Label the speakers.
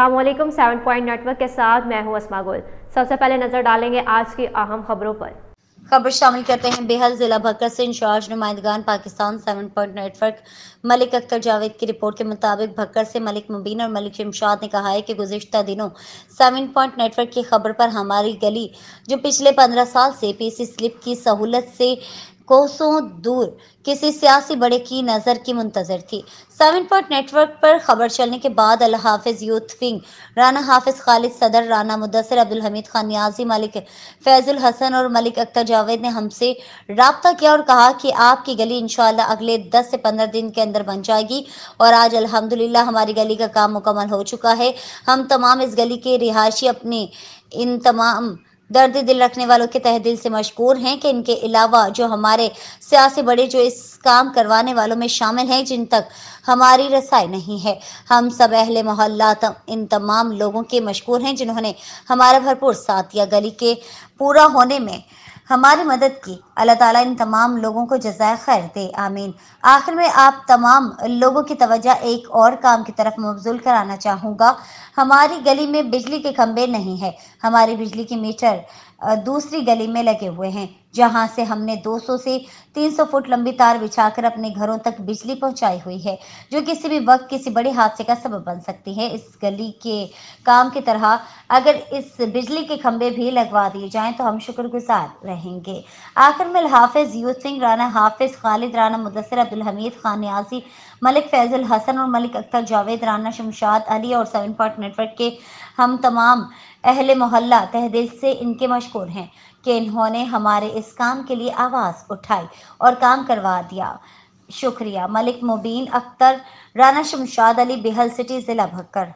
Speaker 1: Aslam seven point network के साथ मैं हूं असमा गुल सबसे पहले नजर डालेंगे आज की अहम खबरों पर खबर शामिल करते हैं बेहद जिला भक्कर से इंचार्ज नुमाइंदगान Pakistan seven point network Malik Akhtar Javed की रिपोर्ट के मुताबिक भक्कर से मलिक मुबीन और मलिक शमशाद ने कहा है कि गुजशत दिनों सेवन पॉइंट नेटवर्क की खबर पर हमारी गली जो पिछले पंद्रह साल से पीसी स्लिप की सहूलत से कोसों दूर किसी सियासी बड़े की नज़र की मुंतजर थी सेवन पॉइंट नेटवर्क पर खबर चलने के बाद अल हाफिज यूथ विंग राना हाफिज खालिद सदर राना मुदसर अब्दुल हमीद खान न्याजी मलिक फैजुल हसन और मलिक अख्तर जावेद ने हमसे रबता किया और कहा कि आपकी गली इंशाल्लाह अगले दस से पंद्रह दिन के अंदर बन जाएगी और आज अलहमदिल्ला हमारी गली का काम मुकम्मल हो चुका है हम तमाम इस गली के रिहायशी अपने इन तमाम दर्द दिल रखने वालों के तह दिल से मशहूर हैं कि इनके अलावा जो हमारे सियासी बड़े जो इस काम करवाने वालों में शामिल हैं जिन तक हमारी रसाई नहीं है हम सब अहले मोहल्ला तम, इन तमाम लोगों के मशहूर हैं जिन्होंने हमारा भरपूर साथ दिया गली के पूरा होने में हमारी मदद की अल्लाह ताला इन तमाम लोगों को जजाय खैर दे आमीन आखिर में आप तमाम लोगों की तवज्जा एक और काम की तरफ मबजूल कराना चाहूँगा हमारी गली में बिजली के खम्भे नहीं है हमारी बिजली के मीटर दूसरी गली में लगे हुए हैं जहाँ से हमने 200 से 300 फुट लंबी तार बिछाकर अपने घरों तक बिजली पहुँचाई हुई है जो किसी भी वक्त किसी बड़े हादसे का सबब बन सकती है इस गली के काम की तरह अगर इस बिजली के खम्भे भी लगवा दिए जाएं तो हम शुक्रगुजार रहें रहेंगे आखिर में हाफिज़ यूथ सिंह राना हाफिज़ खालिद राना मुदसर अब्दुल हमीद खान न्याजी मलिक फैजल हसन और मलिक अख्तर जावेद राना शमशाद अली और सेवन पार्ट नेटवर्क के हम तमाम अहल मोहल्ला तहदील से इनके मशहूर हैं कि इन्होंने हमारे इस काम के लिए आवाज़ उठाई और काम करवा दिया शुक्रिया मलिक मुबीन अख्तर राना शमशाद अली बेहल सिटी ज़िला भक्कर